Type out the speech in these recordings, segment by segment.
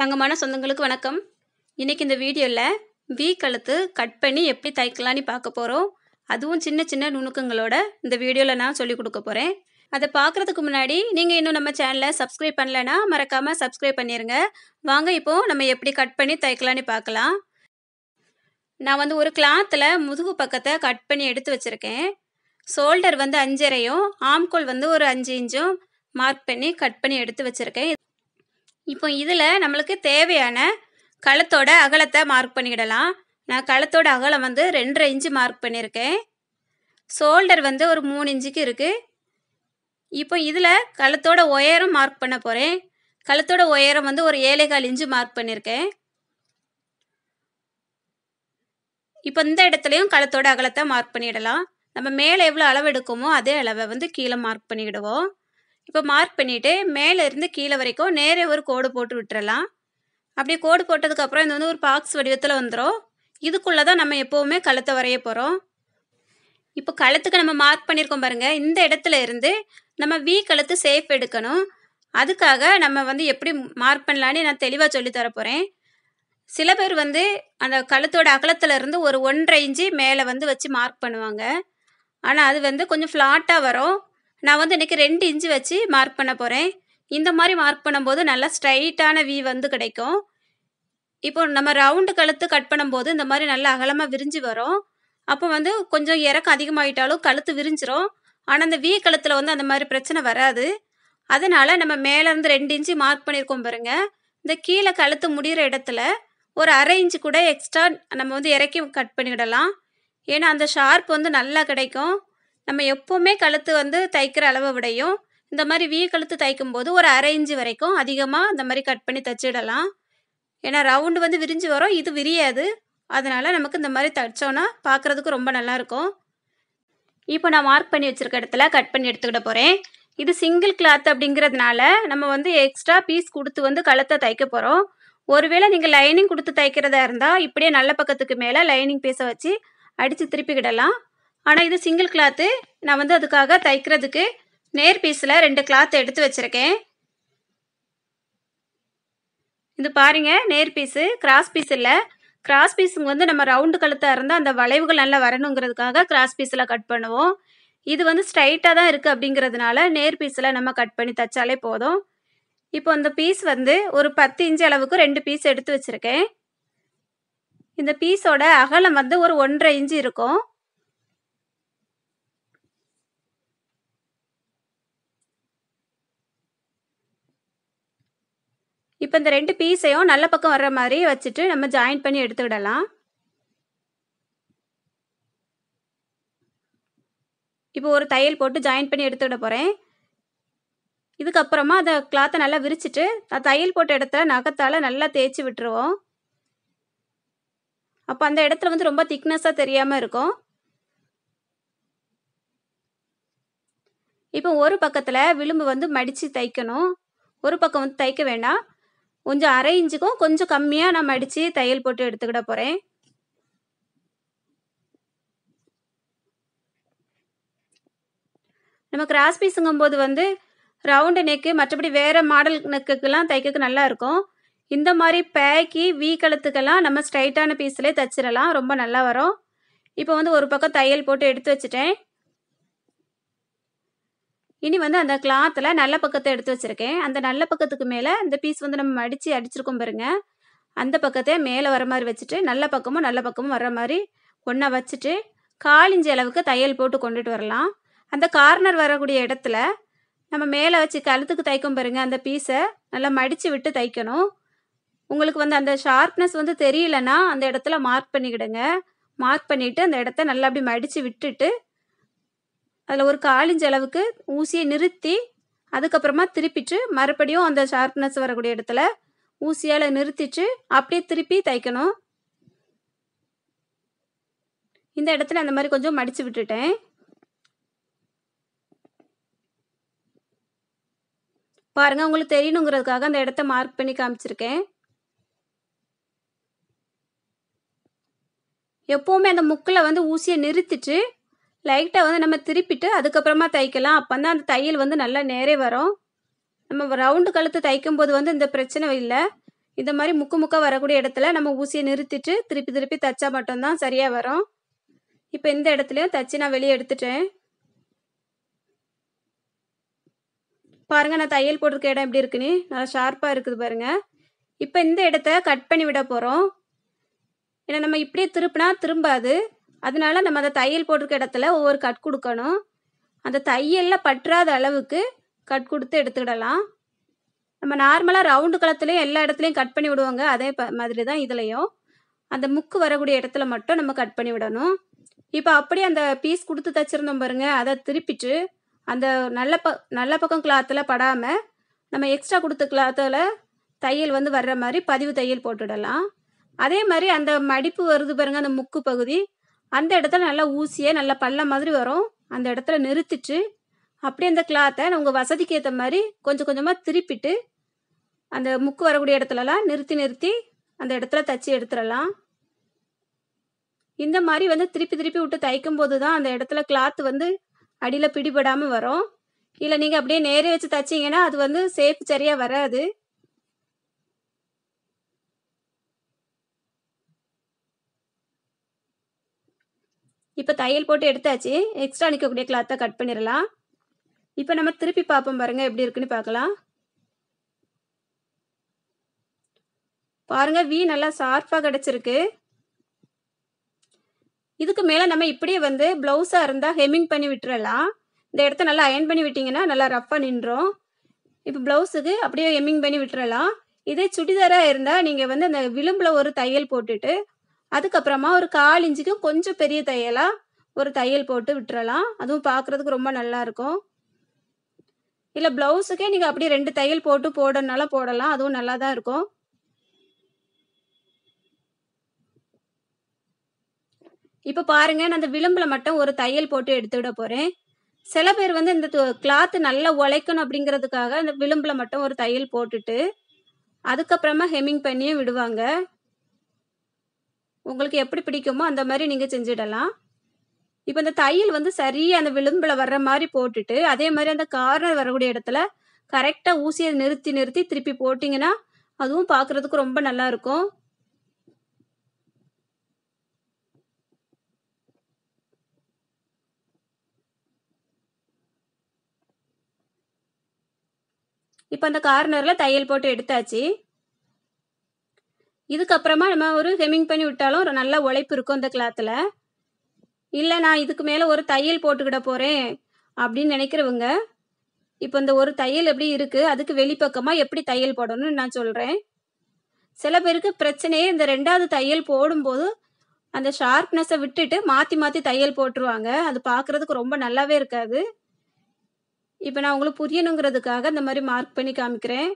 தங்கமான சொந்தங்களுக்கு வணக்கம் இன்றைக்கி இந்த வீடியோவில் வீ கழுத்து கட் பண்ணி எப்படி தைக்கலான்னு பார்க்க போகிறோம் அதுவும் சின்ன சின்ன நுணுக்கங்களோட இந்த வீடியோவில் நான் சொல்லிக் கொடுக்க போகிறேன் அதை பார்க்குறதுக்கு முன்னாடி நீங்கள் இன்னும் நம்ம சேனலை சப்ஸ்கிரைப் பண்ணலைன்னா மறக்காமல் சப்ஸ்கிரைப் பண்ணிடுங்க வாங்க இப்போது நம்ம எப்படி கட் பண்ணி தைக்கலான்னு பார்க்கலாம் நான் வந்து ஒரு கிளாத்தில் முதுகு பக்கத்தை கட் பண்ணி எடுத்து வச்சுருக்கேன் ஷோல்டர் வந்து அஞ்சரையும் ஆம்கோல் வந்து ஒரு அஞ்சு இன்ச்சும் மார்க் பண்ணி கட் பண்ணி எடுத்து வச்சுருக்கேன் இப்போ இதில் நம்மளுக்கு தேவையான களத்தோட அகலத்தை மார்க் பண்ணிக்கிடலாம் நான் களத்தோட அகலம் வந்து ரெண்டரை இன்ச்சு மார்க் பண்ணியிருக்கேன் ஷோல்டர் வந்து ஒரு மூணு இன்ச்சுக்கு இருக்குது இப்போ இதில் களத்தோட உயரம் மார்க் பண்ண போகிறேன் களத்தோட உயரம் வந்து ஒரு ஏழைகால் இன்ச்சு மார்க் பண்ணியிருக்கேன் இப்போ இந்த இடத்துலையும் களத்தோட அகலத்தை மார்க் பண்ணிடலாம் நம்ம மேலே எவ்வளோ அளவு எடுக்குமோ அதே அளவை வந்து கீழே மார்க் பண்ணிவிடுவோம் இப்போ மார்க் பண்ணிவிட்டு மேலேருந்து கீழே வரைக்கும் நேரே ஒரு கோடு போட்டு விட்டுறலாம் அப்படி கோடு போட்டதுக்கப்புறம் இது வந்து ஒரு பாக்ஸ் வடிவத்தில் வந்துடும் இதுக்குள்ளே தான் நம்ம எப்போவுமே கழுத்தை வரைய போகிறோம் இப்போ கழுத்துக்கு நம்ம மார்க் பண்ணியிருக்கோம் பாருங்கள் இந்த இடத்துல இருந்து நம்ம வி கழுத்து சேஃப் எடுக்கணும் அதுக்காக நம்ம வந்து எப்படி மார்க் பண்ணலான்னு நான் தெளிவாக சொல்லித்தர போகிறேன் சில பேர் வந்து அந்த கழுத்தோட அகலத்தில் இருந்து ஒரு ஒன்றரை இன்ச்சு மேலே வந்து வச்சு மார்க் பண்ணுவாங்க ஆனால் அது வந்து கொஞ்சம் ஃப்ளாட்டாக வரும் நான் வந்து இன்றைக்கி ரெண்டு இன்ச்சு வச்சு மார்க் பண்ண போகிறேன் இந்த மாதிரி மார்க் பண்ணும்போது நல்லா ஸ்ட்ரைட்டான வி வந்து கிடைக்கும் இப்போ நம்ம ரவுண்டு கழுத்து கட் பண்ணும்போது இந்த மாதிரி நல்லா அகலமாக விரிஞ்சு வரும் அப்போ வந்து கொஞ்சம் இறக்கம் அதிகமாகிட்டாலும் கழுத்து விரிஞ்சிரும் ஆனால் அந்த வி கழுத்தில் வந்து அந்த மாதிரி பிரச்சனை வராது அதனால் நம்ம மேலேருந்து ரெண்டு இன்ச்சு மார்க் பண்ணியிருக்கோம் பாருங்க இந்த கீழே கழுத்து முடிகிற இடத்துல ஒரு அரை இன்ச்சு கூட எக்ஸ்ட்ரா நம்ம வந்து இறக்கி கட் பண்ணிவிடலாம் ஏன்னா அந்த ஷார்ப் வந்து நல்லா கிடைக்கும் நம்ம எப்போவுமே கழுத்து வந்து தைக்கிற அளவு விடையும் இந்த மாதிரி வீ கழுத்து தைக்கும்போது ஒரு அரை இன்ச்சு வரைக்கும் அதிகமாக இந்த மாதிரி கட் பண்ணி தைச்சிடலாம் ஏன்னா ரவுண்டு வந்து விரிஞ்சு வரும் இது விரியாது அதனால் நமக்கு இந்த மாதிரி தைச்சோன்னா பார்க்குறதுக்கு ரொம்ப நல்லாயிருக்கும் இப்போ நான் மார்க் பண்ணி வச்சுருக்க இடத்துல கட் பண்ணி எடுத்துக்கிட போகிறேன் இது சிங்கிள் கிளாத் அப்படிங்கிறதுனால நம்ம வந்து எக்ஸ்ட்ரா பீஸ் கொடுத்து வந்து கழுத்தை தைக்க போகிறோம் ஒருவேளை நீங்கள் லைனிங் கொடுத்து தைக்கிறதா இருந்தால் இப்படியே நல்ல பக்கத்துக்கு மேலே லைனிங் பீஸை வச்சு அடித்து திருப்பிக்கிடலாம் ஆனால் இது சிங்கிள் கிளாத்து நான் வந்து அதுக்காக தைக்கிறதுக்கு நேர் பீஸில் ரெண்டு கிளாத் எடுத்து வச்சுருக்கேன் இது பாருங்க நேர் பீஸு கிராஸ் பீஸ் இல்லை கிராஸ் பீஸுங்க வந்து நம்ம ரவுண்டு கழுத்தாக இருந்தால் அந்த வளைவுகள் நல்லா வரணுங்கிறதுக்காக கிராஸ் பீஸில் கட் பண்ணுவோம் இது வந்து ஸ்ட்ரைட்டாக தான் இருக்குது அப்படிங்கிறதுனால நேர் பீஸில் நம்ம கட் பண்ணி தைச்சாலே போதும் இப்போ அந்த பீஸ் வந்து ஒரு பத்து இன்ச்சு அளவுக்கு ரெண்டு பீஸ் எடுத்து வச்சுருக்கேன் இந்த பீஸோட அகலம் வந்து ஒரு ஒன்றரை இன்ச்சு இருக்கும் இப்போ இந்த ரெண்டு பீஸையும் நல்ல பக்கம் வர்ற மாதிரி வச்சுட்டு நம்ம ஜாயின் பண்ணி எடுத்துக்கிடலாம் இப்போ ஒரு தையல் போட்டு ஜாயின் பண்ணி எடுத்துக்கிட போகிறேன் இதுக்கப்புறமா அந்த கிளாத்தை நல்லா விரிச்சிட்டு தையல் போட்ட இடத்த நகத்தால் நல்லா தேய்ச்சி விட்டுருவோம் அப்போ அந்த இடத்துல வந்து ரொம்ப திக்னஸாக தெரியாமல் இருக்கும் இப்போ ஒரு பக்கத்தில் விளிம்பு வந்து மடித்து தைக்கணும் ஒரு பக்கம் வந்து தைக்க வேண்டாம் கொஞ்சம் அரை இன்ச்சுக்கும் கொஞ்சம் கம்மியாக நான் மடித்து தையல் போட்டு எடுத்துக்கிட போகிறேன் நம்ம கிராஸ் பீஸுங்கும்போது வந்து ரவுண்டு நெக்கு மற்றபடி வேறு மாடல் நெக்குக்கெல்லாம் தைக்கிறதுக்கு நல்லா இருக்கும் இந்த மாதிரி பேக்கி வீ கழுத்துக்கெல்லாம் நம்ம ஸ்ட்ரைட்டான பீஸ்லேயே தைச்சிடலாம் ரொம்ப நல்லா வரும் இப்போ வந்து ஒரு பக்கம் தையல் போட்டு எடுத்து வச்சுட்டேன் இனி வந்து அந்த கிளாத்தில் நல்ல பக்கத்தை எடுத்து வச்சுருக்கேன் அந்த நல்ல பக்கத்துக்கு மேலே அந்த பீஸ் வந்து நம்ம அடித்து அடிச்சிருக்கோம் பாருங்க அந்த பக்கத்தை மேலே வர மாதிரி வச்சுட்டு நல்ல பக்கமும் நல்ல பக்கமும் வர மாதிரி ஒன்றா வச்சுட்டு காலிஞ்சி அளவுக்கு தையல் போட்டு கொண்டுட்டு வரலாம் அந்த கார்னர் வரக்கூடிய இடத்துல நம்ம மேலே வச்சு கழுத்துக்கு தைக்கும் பாருங்க அந்த பீஸை நல்லா மடித்து விட்டு தைக்கணும் உங்களுக்கு வந்து அந்த ஷார்ப்னஸ் வந்து தெரியலன்னா அந்த இடத்துல மார்க் பண்ணிக்கிடுங்க மார்க் பண்ணிவிட்டு அந்த இடத்த நல்லா அப்படி மடித்து விட்டுட்டு அதில் ஒரு காலிஞ்ச அளவுக்கு ஊசியை நிறுத்தி அதுக்கப்புறமா திருப்பிட்டு மறுபடியும் அந்த ஷார்ப்னஸ் வரக்கூடிய இடத்துல ஊசியால் நிறுத்திட்டு அப்படியே திருப்பி தைக்கணும் இந்த இடத்துல அந்த மாதிரி கொஞ்சம் மடித்து விட்டுட்டேன் பாருங்கள் உங்களுக்கு தெரியணுங்கிறதுக்காக அந்த இடத்த மார்க் பண்ணி காமிச்சிருக்கேன் எப்போவுமே அந்த முக்கில் வந்து ஊசியை நிறுத்திட்டு லைட்டாக வந்து நம்ம திருப்பிட்டு அதுக்கப்புறமா தைக்கலாம் அப்போ தான் அந்த தையல் வந்து நல்லா நேரே வரும் நம்ம ரவுண்டு கழுத்து தைக்கும் போது வந்து இந்த பிரச்சனை இல்லை இந்த மாதிரி முக்கு முக்காக வரக்கூடிய இடத்துல நம்ம ஊசியை நிறுத்திட்டு திருப்பி திருப்பி தைச்சா மட்டும்தான் சரியாக வரும் இப்போ இந்த இடத்துலையும் தைச்சி நான் வெளியே எடுத்துட்டேன் பாருங்கள் நான் தையல் போட்டிருக்க இடம் எப்படி இருக்குன்னு நல்லா ஷார்ப்பாக இருக்குது பாருங்கள் இப்போ இந்த இடத்த கட் பண்ணி விட போகிறோம் ஏன்னா நம்ம இப்படியே திருப்பினா திரும்பாது அதனால நம்ம அந்த தையல் போட்டிருக்க இடத்துல ஒவ்வொரு கட் கொடுக்கணும் அந்த தையலில் பற்றாத அளவுக்கு கட் கொடுத்து எடுத்துக்கிடலாம் நம்ம நார்மலாக ரவுண்டு களத்துலையும் எல்லா இடத்துலையும் கட் பண்ணி விடுவாங்க அதே மாதிரி தான் இதுலேயும் அந்த முக்கு வரக்கூடிய இடத்துல மட்டும் நம்ம கட் பண்ணி விடணும் இப்போ அப்படியே அந்த பீஸ் கொடுத்து தைச்சிருந்தோம் பாருங்கள் அதை திருப்பிட்டு அந்த நல்ல ப நல்ல பக்கம் கிளாத்தில் படாமல் நம்ம எக்ஸ்ட்ரா கொடுத்த கிளாத்தில் தையல் வந்து வர்ற மாதிரி பதிவு தையல் போட்டுடலாம் அதே மாதிரி அந்த மடிப்பு வருது பாருங்கள் அந்த முக்கு பகுதி அந்த இடத்துல நல்லா ஊசியாக நல்லா பள்ளம் மாதிரி வரும் அந்த இடத்துல நிறுத்திட்டு அப்படியே அந்த கிளாத்தை உங்கள் வசதிக்கு ஏற்ற மாதிரி கொஞ்சம் கொஞ்சமாக திருப்பிட்டு அந்த முக்கு வரக்கூடிய இடத்துலலாம் நிறுத்தி நிறுத்தி அந்த இடத்துல தச்சு எடுத்துடலாம் இந்த மாதிரி வந்து திருப்பி திருப்பி விட்டு தைக்கும் போது தான் அந்த இடத்துல கிளாத்து வந்து அடியில் பிடிபடாமல் வரும் இல்லை நீங்கள் அப்படியே நேரே வச்சு தைச்சிங்கன்னா அது வந்து சேஃப் சரியாக வராது இப்போ தையல் போட்டு எடுத்தாச்சு எக்ஸ்ட்ரா நிற்கக்கூடிய கிளாத்தை கட் பண்ணிடலாம் இப்போ நம்ம திருப்பி பார்ப்போம் பாருங்கள் எப்படி இருக்குன்னு பார்க்கலாம் பாருங்கள் வீ நல்லா ஷார்ப்பாக கிடச்சிருக்கு இதுக்கு மேலே நம்ம இப்படியே வந்து ப்ளவுஸாக இருந்தால் ஹெம்மிங் பண்ணி விட்டுறலாம் இந்த இடத்த நல்லா அயன் பண்ணி விட்டிங்கன்னா நல்லா ரஃப்பாக நின்றோம் இப்போ ப்ளவுஸுக்கு அப்படியே ஹெமிங் பண்ணி விட்டுறலாம் இதே சுடிதாராக இருந்தால் நீங்கள் வந்து அந்த விளிம்பில் ஒரு தையல் போட்டுட்டு அதுக்கப்புறமா ஒரு கால் இஞ்சிக்கும் கொஞ்சம் பெரிய தையலாக ஒரு தையல் போட்டு விட்டுறலாம் அதுவும் பார்க்குறதுக்கு ரொம்ப நல்லாயிருக்கும் இல்லை ப்ளவுஸுக்கே நீங்கள் அப்படியே ரெண்டு தையல் போட்டு போடனால போடலாம் அதுவும் நல்லா தான் இருக்கும் இப்போ பாருங்க நான் அந்த விளிம்பில் மட்டும் ஒரு தையல் போட்டு எடுத்துவிட போகிறேன் சில பேர் வந்து இந்த கிளாத்து நல்லா உழைக்கணும் அப்படிங்கிறதுக்காக அந்த விளிம்பில் மட்டும் ஒரு தையல் போட்டுட்டு அதுக்கப்புறமா ஹெமிங் பண்ணியும் விடுவாங்க உங்களுக்கு எப்படி பிடிக்குமோ அந்த மாதிரி நீங்கள் செஞ்சிடலாம் இப்போ இந்த தையல் வந்து சரியாக அந்த விளிம்பில் வர்ற மாதிரி போட்டுட்டு அதே மாதிரி அந்த கார்னர் வரக்கூடிய இடத்துல கரெக்டாக ஊசியை நிறுத்தி நிறுத்தி திருப்பி போட்டிங்கன்னா அதுவும் பார்க்குறதுக்கு ரொம்ப நல்லா இருக்கும் இப்போ அந்த கார்னரில் தையல் போட்டு எடுத்தாச்சு இதுக்கப்புறமா நம்ம ஒரு ஹெமிங் பண்ணி விட்டாலும் ஒரு நல்ல உழைப்பு இருக்கும் இந்த கிளாத்தில் இல்லை நான் இதுக்கு மேலே ஒரு தையல் போட்டுக்கிட போகிறேன் அப்படின்னு நினைக்கிறவங்க இப்போ இந்த ஒரு தையல் எப்படி இருக்குது அதுக்கு வெளிப்பக்கமாக எப்படி தையல் போடணும்னு நான் சொல்கிறேன் சில பேருக்கு பிரச்சனையே இந்த ரெண்டாவது தையல் போடும்போது அந்த ஷார்ப்னஸை விட்டுட்டு மாற்றி மாற்றி தையல் போட்டுருவாங்க அது பார்க்குறதுக்கு ரொம்ப நல்லாவே இருக்காது இப்போ நான் உங்களுக்கு புரியணுங்கிறதுக்காக இந்த மாதிரி மார்க் பண்ணி காமிக்கிறேன்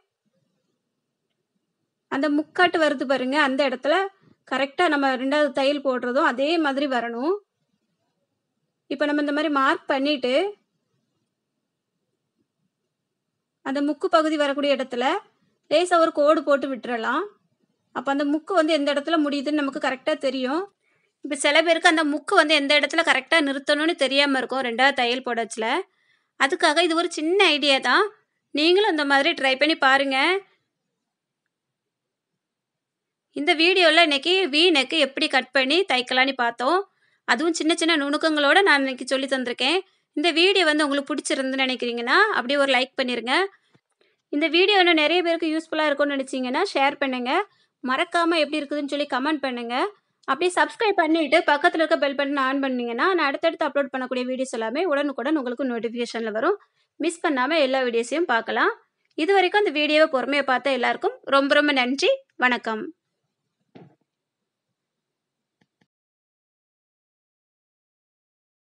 அந்த முக்காட்டு வருது பாருங்க அந்த இடத்துல கரெக்டாக நம்ம ரெண்டாவது தையல் போடுறதும் அதே மாதிரி வரணும் இப்போ நம்ம இந்த மாதிரி மார்க் பண்ணிவிட்டு அந்த முக்கு பகுதி வரக்கூடிய இடத்துல லேசாக ஒரு கோடு போட்டு விட்டுறலாம் அப்போ அந்த முக்கு வந்து எந்த இடத்துல முடியுதுன்னு நமக்கு கரெக்டாக தெரியும் இப்போ சில பேருக்கு அந்த முக்கு வந்து எந்த இடத்துல கரெக்டாக நிறுத்தணும்னு தெரியாமல் இருக்கும் ரெண்டாவது தையல் போடச்சில் அதுக்காக இது ஒரு சின்ன ஐடியா தான் நீங்களும் இந்த மாதிரி ட்ரை பண்ணி பாருங்கள் இந்த வீடியோவில் இன்றைக்கி வீ நெக்கு எப்படி கட் பண்ணி தைக்கலான்னு பார்த்தோம் அதுவும் சின்ன சின்ன நுணுக்கங்களோடு நான் இன்றைக்கி சொல்லி தந்திருக்கேன் இந்த வீடியோ வந்து உங்களுக்கு பிடிச்சிருந்துன்னு நினைக்கிறீங்கன்னா அப்படியே ஒரு லைக் பண்ணிடுங்க இந்த வீடியோ இன்னும் நிறைய பேருக்கு யூஸ்ஃபுல்லாக இருக்கும்னு நினச்சிங்கன்னா ஷேர் பண்ணுங்கள் மறக்காமல் எப்படி இருக்குதுன்னு சொல்லி கமெண்ட் பண்ணுங்கள் அப்படியே சப்ஸ்கிரைப் பண்ணிவிட்டு பக்கத்தில் இருக்க பெல் பட்டன் ஆன் பண்ணிங்கன்னா நான் அடுத்தடுத்து அப்லோட் பண்ணக்கூடிய வீடியோஸ் எல்லாமே உடனுக்குடன் உங்களுக்கு நோட்டிஃபிகேஷனில் வரும் மிஸ் பண்ணாமல் எல்லா வீடியோஸையும் பார்க்கலாம் இது வரைக்கும் அந்த வீடியோவை பொறுமையை பார்த்த எல்லாருக்கும் ரொம்ப ரொம்ப நன்றி வணக்கம்